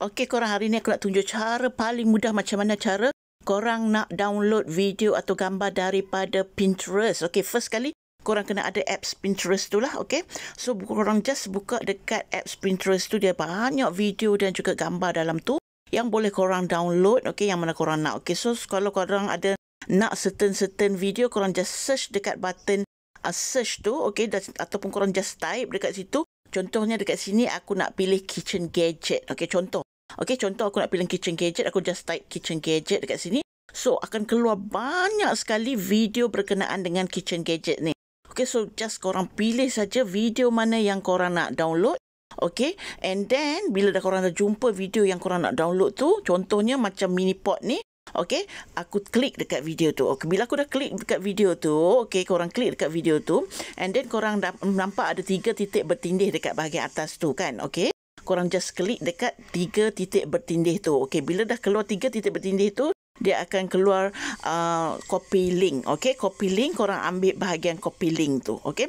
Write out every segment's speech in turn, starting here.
Okey korang, hari ni aku nak tunjuk cara paling mudah macam mana cara korang nak download video atau gambar daripada Pinterest. Okey, first kali korang kena ada apps Pinterest tu lah, okey. So, korang just buka dekat apps Pinterest tu, dia banyak video dan juga gambar dalam tu yang boleh korang download, okey, yang mana korang nak. Okey, so kalau korang ada nak certain-certain video, korang just search dekat button uh, search tu, okey, ataupun korang just type dekat situ, Contohnya dekat sini aku nak pilih kitchen gadget. Okey, contoh. Okey, contoh aku nak pilih kitchen gadget. Aku just type kitchen gadget dekat sini. So, akan keluar banyak sekali video berkenaan dengan kitchen gadget ni. Okey, so just korang pilih saja video mana yang korang nak download. Okey, and then bila dah korang dah jumpa video yang korang nak download tu, contohnya macam mini pot ni, Okey, aku klik dekat video tu. Okey, bila aku dah klik dekat video tu, okey, korang klik dekat video tu and then korang nampak ada tiga titik bertindih dekat bahagian atas tu kan, okey? Korang just klik dekat tiga titik bertindih tu. Okey, bila dah keluar tiga titik bertindih tu, dia akan keluar uh, copy link okey copy link korang ambil bahagian copy link tu okey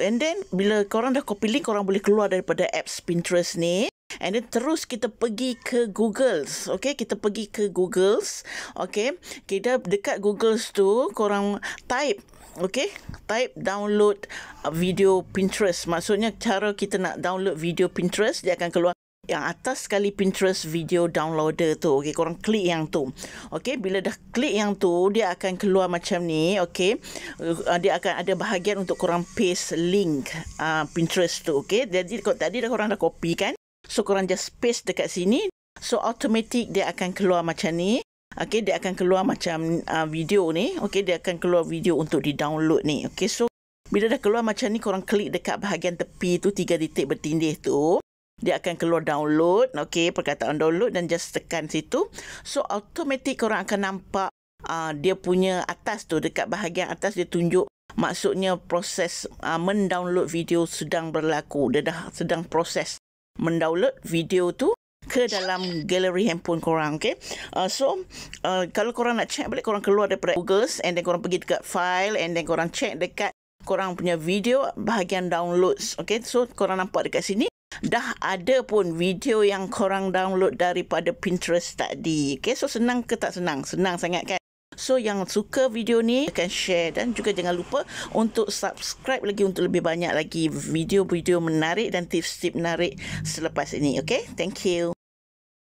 and then bila korang dah copy link korang boleh keluar daripada apps Pinterest ni And then terus kita pergi ke Google. Okay, kita pergi ke Google. Okay, kita dekat Google tu, korang type. Okay, type download video Pinterest. Maksudnya cara kita nak download video Pinterest, dia akan keluar yang atas sekali Pinterest video downloader tu. Okey, korang klik yang tu. Okey, bila dah klik yang tu, dia akan keluar macam ni. Okey, uh, dia akan ada bahagian untuk korang paste link uh, Pinterest tu. Okey, jadi kot, tadi dah korang dah copy kan? So, korang just paste dekat sini. So, automatic dia akan keluar macam ni. Okey, dia akan keluar macam uh, video ni. Okey, dia akan keluar video untuk di-download ni. Okey, so bila dah keluar macam ni, korang klik dekat bahagian tepi tu, tiga titik bertindih tu dia akan keluar download okey perkataan download dan just tekan situ so automatic korang akan nampak uh, dia punya atas tu dekat bahagian atas dia tunjuk maksudnya proses uh, mendownload video sedang berlaku dia dah sedang proses mendownload video tu ke dalam galeri handphone korang okey uh, so uh, kalau korang nak check balik korang keluar daripada Google and then korang pergi dekat file and then korang check dekat korang punya video bahagian downloads okey so korang nampak dekat sini Dah ada pun video yang korang download daripada Pinterest tadi. Okay, so senang ke tak senang? Senang sangat kan? So yang suka video ni akan share dan juga jangan lupa untuk subscribe lagi untuk lebih banyak lagi video-video menarik dan tips-tips menarik selepas ini. Okay, thank you.